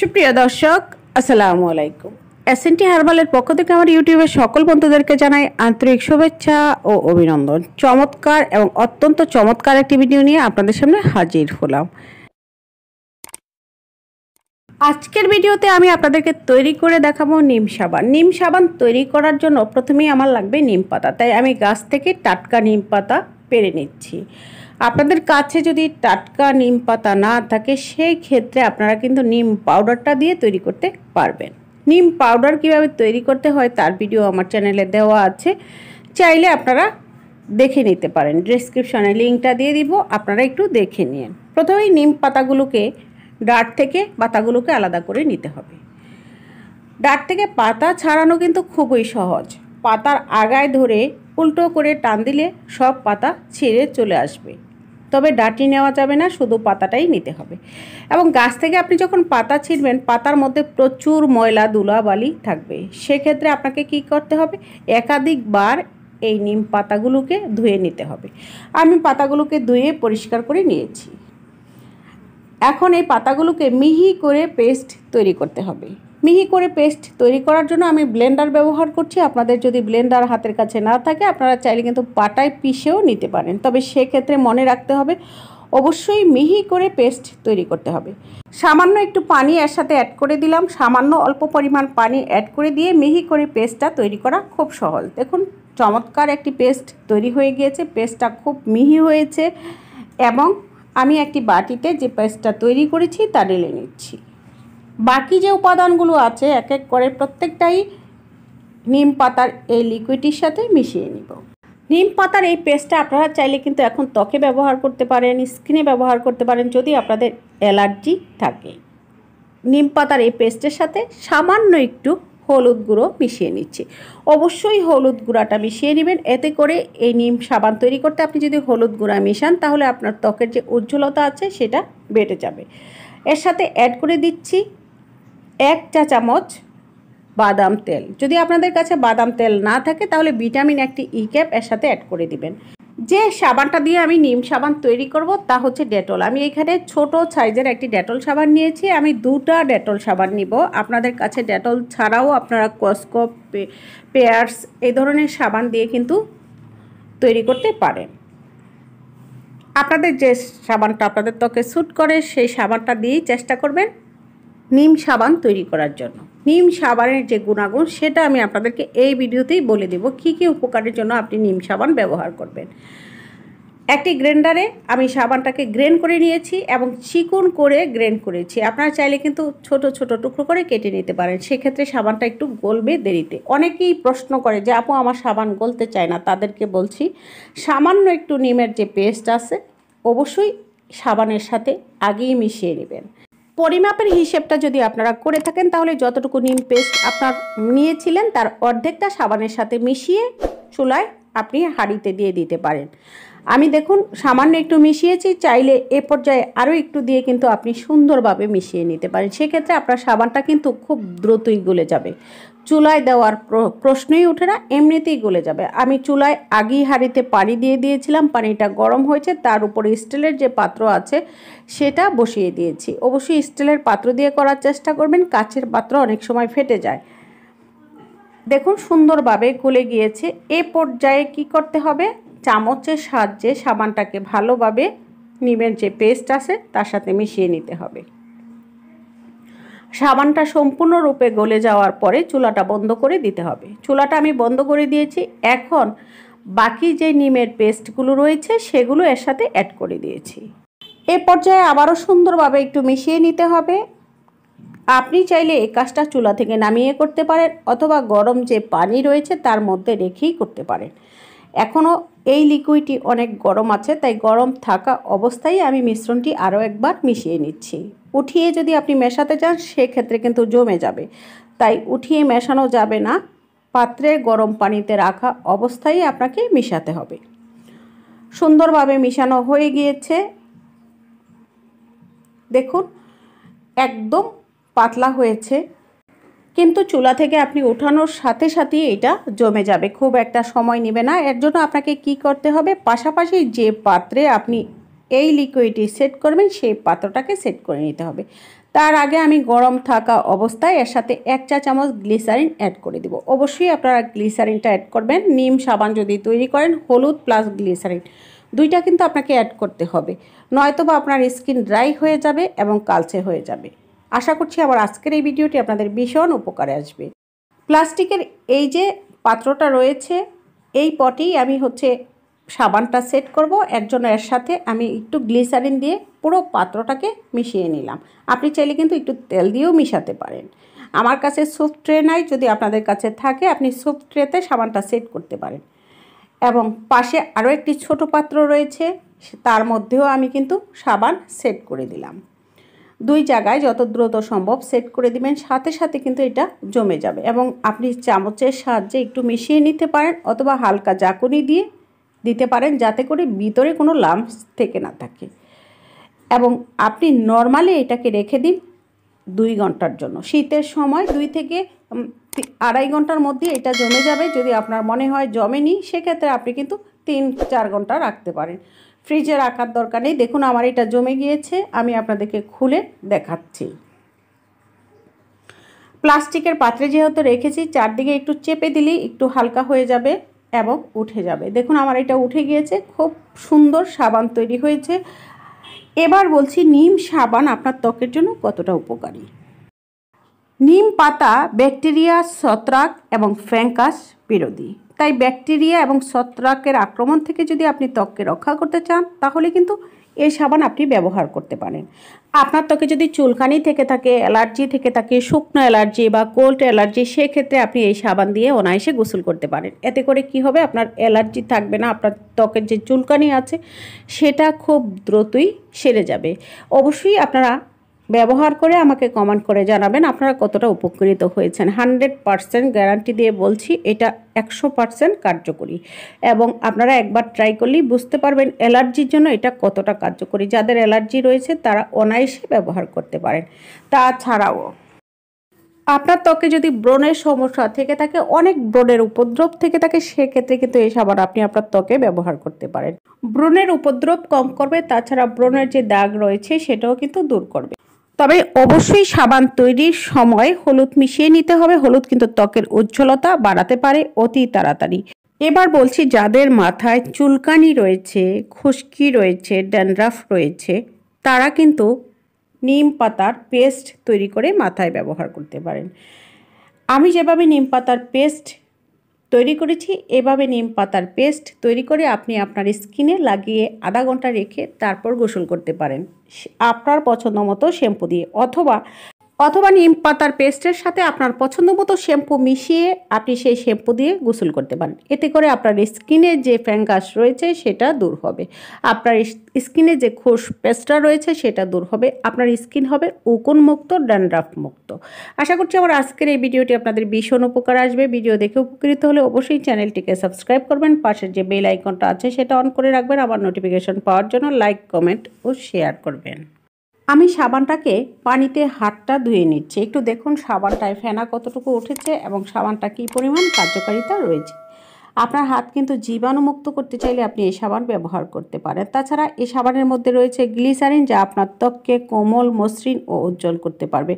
সুপ্রিয় দর্শক আসসালামু আলাইকুম টি হার্বালের পক্ষ থেকে আমার ইউটিউবের সকল বন্ধুদেরকে জানাই আন্তরিক শুভেচ্ছা ও অভিনন্দন চমৎকার এবং অত্যন্ত চমৎকার একটি ভিডিও নিয়ে আপনাদের সামনে হাজির হলাম আজকের ভিডিওতে আমি আপনাদেরকে তৈরি করে দেখাবো নিম সাবান নিম সাবান তৈরি করার জন্য প্রথমেই আমার লাগবে নিম পাতা তাই আমি গাছ থেকে টাটকা নিম পাতা পেরে নিচ্ছি আপনাদের কাছে যদি টাটকা নিম পাতা না থাকে সেই ক্ষেত্রে আপনারা কিন্তু নিম পাউডারটা দিয়ে তৈরি করতে পারবেন নিম পাউডার কিভাবে তৈরি করতে হয় তার ভিডিও আমার চ্যানেলে দেওয়া আছে চাইলে আপনারা দেখে নিতে পারেন ডিসক্রিপশানে লিঙ্কটা দিয়ে দিব আপনারা একটু দেখে নিন প্রথমেই নিম পাতাগুলোকে ডাট থেকে পাতাগুলোকে আলাদা করে নিতে হবে ডাট থেকে পাতা ছাড়ানো কিন্তু খুবই সহজ পাতার আগায় ধরে উল্টো করে টান দিলে সব পাতা ছেড়ে চলে আসবে তবে ডাটি নেওয়া যাবে না শুধু পাতাটাই নিতে হবে এবং গাছ থেকে আপনি যখন পাতা ছিঁড়বেন পাতার মধ্যে প্রচুর ময়লা ধুলাবালি থাকবে সেক্ষেত্রে আপনাকে কি করতে হবে একাধিকবার এই নিম পাতাগুলোকে ধুয়ে নিতে হবে আমি পাতাগুলোকে ধুয়ে পরিষ্কার করে নিয়েছি এখন এই পাতাগুলোকে মিহি করে পেস্ট তৈরি করতে হবে মিহি করে পেস্ট তৈরি করার জন্য আমি ব্লেন্ডার ব্যবহার করছি আপনাদের যদি ব্লেন্ডার হাতের কাছে না থাকে আপনারা চাইলে কিন্তু পাটায় পিষেও নিতে পারেন তবে সেক্ষেত্রে মনে রাখতে হবে অবশ্যই মিহি করে পেস্ট তৈরি করতে হবে সামান্য একটু পানি এর সাথে অ্যাড করে দিলাম সামান্য অল্প পরিমাণ পানি অ্যাড করে দিয়ে মিহি করে পেস্টটা তৈরি করা খুব সহজ দেখুন চমৎকার একটি পেস্ট তৈরি হয়ে গিয়েছে পেস্টটা খুব মিহি হয়েছে এবং আমি একটি বাটিতে যে পেস্টটা তৈরি করেছি তা ঢেলে নিচ্ছি বাকি যে উপাদানগুলো আছে এক এক করে প্রত্যেকটাই নিম পাতার এই লিকুইডটির সাথে মিশিয়ে নিব নিম পাতার এই পেস্টটা আপনারা চাইলে কিন্তু এখন ত্বকে ব্যবহার করতে পারেন স্কিনে ব্যবহার করতে পারেন যদি আপনাদের অ্যালার্জি থাকে নিম পাতার এই পেস্টের সাথে সামান্য একটু হলুদ গুঁড়ো মিশিয়ে নিচ্ছি অবশ্যই হলুদ গুঁড়াটা মিশিয়ে নেবেন এতে করে এই নিম সাবান তৈরি করতে আপনি যদি হলুদ গুঁড়া মিশান তাহলে আপনার ত্বকের যে উজ্জ্বলতা আছে সেটা বেড়ে যাবে এর সাথে অ্যাড করে দিচ্ছি এক চা চামচ বাদাম তেল যদি আপনাদের কাছে বাদাম তেল না থাকে তাহলে ভিটামিন একটি ই e ক্যাপ এর সাথে অ্যাড করে দিবেন যে সাবানটা দিয়ে আমি নিম সাবান তৈরি করব তা হচ্ছে ডেটল আমি এখানে ছোট সাইজের একটি ডেটল সাবান নিয়েছি আমি দুটা ডেটল সাবান নিব আপনাদের কাছে ডেটল ছাড়াও আপনারা কসকো পেয়ার্স এই ধরনের সাবান দিয়ে কিন্তু তৈরি করতে পারেন আপনাদের যে সাবানটা আপনাদের ত্বকে স্যুট করে সেই সাবানটা দিয়েই চেষ্টা করবেন নিম সাবান তৈরি করার জন্য নিম সাবানের যে গুণাগুণ সেটা আমি আপনাদেরকে এই ভিডিওতেই বলে দেব কী কী উপকারের জন্য আপনি নিম সাবান ব্যবহার করবেন একটি গ্রেন্ডারে আমি সাবানটাকে গ্রেন করে নিয়েছি এবং চিকন করে গ্রেন করেছি আপনারা চাইলে কিন্তু ছোট ছোট টুকরো করে কেটে নিতে পারেন সেক্ষেত্রে সাবানটা একটু গলবে দেরিতে অনেকেই প্রশ্ন করে যে আপু আমার সাবান গলতে চায় না তাদেরকে বলছি সামান্য একটু নিমের যে পেস্ট আছে অবশ্যই সাবানের সাথে আগেই মিশিয়ে নেবেন পরিমাপের হিসেবটা যদি আপনারা করে থাকেন তাহলে যতটুকু নিম পেস্ট আপনার নিয়েছিলেন তার অর্ধেকটা সাবানের সাথে মিশিয়ে চুলায় আপনি হাঁড়িতে দিয়ে দিতে পারেন আমি দেখুন সামান্য একটু মিশিয়েছি চাইলে এ পর্যায়ে আরও একটু দিয়ে কিন্তু আপনি সুন্দরভাবে মিশিয়ে নিতে পারেন সেক্ষেত্রে আপনার সাবানটা কিন্তু খুব দ্রুতই গলে যাবে চুলায় দেওয়ার প্রশ্নই ওঠে না এমনিতেই গলে যাবে আমি চুলায় আগেই হাড়িতে পানি দিয়ে দিয়েছিলাম পানিটা গরম হয়েছে তার উপরে স্টিলের যে পাত্র আছে সেটা বসিয়ে দিয়েছি অবশ্যই স্টিলের পাত্র দিয়ে করার চেষ্টা করবেন কাছের পাত্র অনেক সময় ফেটে যায় দেখুন সুন্দরভাবে গলে গিয়েছে এ পর্যায়ে কি করতে হবে চামচের সাহায্যে সাবানটাকে ভালোভাবে নিমের যে পেস্ট আছে তার সাথে মিশিয়ে নিতে হবে সাবানটা সম্পূর্ণরূপে গলে যাওয়ার পরে চুলাটা বন্ধ করে দিতে হবে চুলাটা আমি বন্ধ করে দিয়েছি এখন বাকি যে নিমের পেস্টগুলো রয়েছে সেগুলো এর সাথে অ্যাড করে দিয়েছি এ পর্যায়ে আবারও সুন্দরভাবে একটু মিশিয়ে নিতে হবে আপনি চাইলে এই কাজটা চুলা থেকে নামিয়ে করতে পারেন অথবা গরম যে পানি রয়েছে তার মধ্যে রেখেই করতে পারেন এখনও এই লিকুইডটি অনেক গরম আছে তাই গরম থাকা অবস্থায় আমি মিশ্রণটি আরও একবার মিশিয়ে নিচ্ছি উঠিয়ে যদি আপনি মেশাতে চান সেক্ষেত্রে কিন্তু জমে যাবে তাই উঠিয়ে মেশানো যাবে না পাত্রে গরম পানিতে রাখা অবস্থায় আপনাকে মিশাতে হবে সুন্দরভাবে মিশানো হয়ে গিয়েছে দেখুন একদম পাতলা হয়েছে কিন্তু চুলা থেকে আপনি ওঠানোর সাথে সাথেই এটা জমে যাবে খুব একটা সময় নেবে না এর জন্য আপনাকে কি করতে হবে পাশাপাশি যে পাত্রে আপনি এই লিকুইডটি সেট করবেন সেই পাত্রটাকে সেট করে নিতে হবে তার আগে আমি গরম থাকা অবস্থায় এর সাথে এক চা চামচ গ্লিসারিন অ্যাড করে দেবো অবশ্যই আপনারা গ্লিসারিনটা অ্যাড করবেন নিম সাবান যদি তৈরি করেন হলুদ প্লাস গ্লিসারিন দুইটা কিন্তু আপনাকে অ্যাড করতে হবে নয়তো বা আপনার স্কিন ড্রাই হয়ে যাবে এবং কালচে হয়ে যাবে আশা করছি আমার আজকের এই ভিডিওটি আপনাদের ভীষণ উপকারে আসবে প্লাস্টিকের এই যে পাত্রটা রয়েছে এই পটেই আমি হচ্ছে সাবানটা সেট করব এর জন্য এর সাথে আমি একটু গ্লিসারিন দিয়ে পুরো পাত্রটাকে মিশিয়ে নিলাম আপনি চাইলে কিন্তু একটু তেল দিয়েও মিশাতে পারেন আমার কাছে সুপ ট্রে নাই যদি আপনাদের কাছে থাকে আপনি সুপ ট্রেতে সাবানটা সেট করতে পারেন এবং পাশে আরও একটি ছোট পাত্র রয়েছে তার মধ্যেও আমি কিন্তু সাবান সেট করে দিলাম দুই জায়গায় যত দ্রুত সম্ভব সেট করে দিবেন সাথে সাথে কিন্তু এটা জমে যাবে এবং আপনি চামচের সাহায্যে একটু মিশিয়ে নিতে পারেন অথবা হালকা জাকুনি দিয়ে দিতে পারেন যাতে করে ভিতরে কোনো লাম্পস থেকে না থাকে এবং আপনি নর্মালি এটাকে রেখে দিন দুই ঘন্টার জন্য শীতের সময় দুই থেকে আড়াই ঘন্টার মধ্যে এটা জমে যাবে যদি আপনার মনে হয় জমেনি সেক্ষেত্রে আপনি কিন্তু তিন চার ঘন্টা রাখতে পারেন ফ্রিজে রাখার দরকার নেই দেখুন আমার এটা জমে গিয়েছে আমি আপনাদেরকে খুলে দেখাচ্ছি প্লাস্টিকের পাত্রে যেহেতু রেখেছি চারদিকে একটু চেপে দিলেই একটু হালকা হয়ে যাবে এবং উঠে যাবে দেখুন আমার এটা উঠে গিয়েছে খুব সুন্দর সাবান তৈরি হয়েছে এবার বলছি নিম সাবান আপনার ত্বকের জন্য কতটা উপকারী নিম পাতা ব্যাকটেরিয়া সত্রাক এবং ফ্যাঙ্কাস বিরোধী তাই ব্যাকটেরিয়া এবং ছত্রাকের আক্রমণ থেকে যদি আপনি ত্বককে রক্ষা করতে চান তাহলে কিন্তু এই সাবান আপনি ব্যবহার করতে পারেন আপনার ত্বকে যদি চুলকানি থেকে থাকে অ্যালার্জি থেকে থাকে শুকনো অ্যালার্জি বা কোল্ড অ্যালার্জি সেক্ষেত্রে আপনি এই সাবান দিয়ে অনায়াসে গোসল করতে পারেন এতে করে কি হবে আপনার অ্যালার্জি থাকবে না আপনার ত্বকের যে চুলকানি আছে সেটা খুব দ্রুতই সেরে যাবে অবশ্যই আপনারা ব্যবহার করে আমাকে কমেন্ট করে জানাবেন আপনারা কতটা উপকৃত হয়েছেন হানড্রেড পারসেন্ট গ্যারান্টি দিয়ে বলছি এটা একশো পারসেন্ট কার্যকরী এবং আপনারা একবার ট্রাই করলেই বুঝতে পারবেন অ্যালার্জির জন্য এটা কতটা কার্যকরী যাদের অ্যালার্জি রয়েছে তারা অনায়াসে ব্যবহার করতে পারেন তাছাড়াও আপনার ত্বকে যদি ব্রণের সমস্যা থেকে থাকে অনেক ব্রণের উপদ্রব থেকে থাকে সেক্ষেত্রে কিন্তু এই সাবান আপনি আপনার ত্বকে ব্যবহার করতে পারেন ব্রণের উপদ্রব কম করবে তাছাড়া ব্রণের যে দাগ রয়েছে সেটাও কিন্তু দূর করবে তবে অবশ্যই সাবান তৈরির সময় হলুদ মিশিয়ে নিতে হবে হলুদ কিন্তু ত্বকের উজ্জ্বলতা বাড়াতে পারে অতি তাড়াতাড়ি এবার বলছি যাদের মাথায় চুলকানি রয়েছে খুশকি রয়েছে ড্যান্ড্রাফ রয়েছে তারা কিন্তু নিম পাতার পেস্ট তৈরি করে মাথায় ব্যবহার করতে পারেন আমি যেভাবে নিম পাতার পেস্ট তৈরি করেছি এভাবে নিম পাতার পেস্ট তৈরি করে আপনি আপনার স্কিনে লাগিয়ে আধা ঘন্টা রেখে তারপর গোসল করতে পারেন আপনার পছন্দ মতো শ্যাম্পু দিয়ে অথবা অথবা নিম পাতার পেস্টের সাথে আপনার পছন্দ মতো শ্যাম্পু মিশিয়ে আপনি সেই শ্যাম্পু দিয়ে গোসল করতে পারেন এতে করে আপনার স্কিনে যে ফ্যাঙ্গাস রয়েছে সেটা দূর হবে আপনার স্কিনে যে খোস পেস্টটা রয়েছে সেটা দূর হবে আপনার স্কিন হবে উকুন মুক্ত ড্যান্ড্রাফ মুক্ত আশা করছি আমার আজকের এই ভিডিওটি আপনাদের ভীষণ উপকার আসবে ভিডিও দেখে উপকৃত হলে অবশ্যই চ্যানেলটিকে সাবস্ক্রাইব করবেন পাশের যে বেল আইকনটা আছে সেটা অন করে রাখবেন আবার নোটিফিকেশন পাওয়ার জন্য লাইক কমেন্ট ও শেয়ার করবেন আমি সাবানটাকে পানিতে হাতটা ধুয়ে নিচ্ছি একটু দেখুন সাবানটায় ফেনা কতটুকু উঠেছে এবং সাবানটা কী পরিমাণ কার্যকারিতা রয়েছে আপনার হাত কিন্তু জীবাণুমুক্ত করতে চাইলে আপনি এই সাবান ব্যবহার করতে পারেন তাছাড়া এই সাবানের মধ্যে রয়েছে গ্লিসারিন যা আপনার ত্বককে কোমল মসৃণ ও উজ্জ্বল করতে পারবে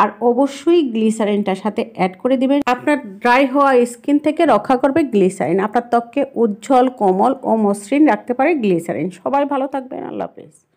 আর অবশ্যই গ্লিসারিনটার সাথে অ্যাড করে দেবেন আপনার ড্রাই হওয়া স্কিন থেকে রক্ষা করবে গ্লিসারিন আপনার ত্বককে উজ্জ্বল কোমল ও মসৃণ রাখতে পারে গ্লিসারিন সবাই ভালো থাকবেন আল্লাহ হাফেজ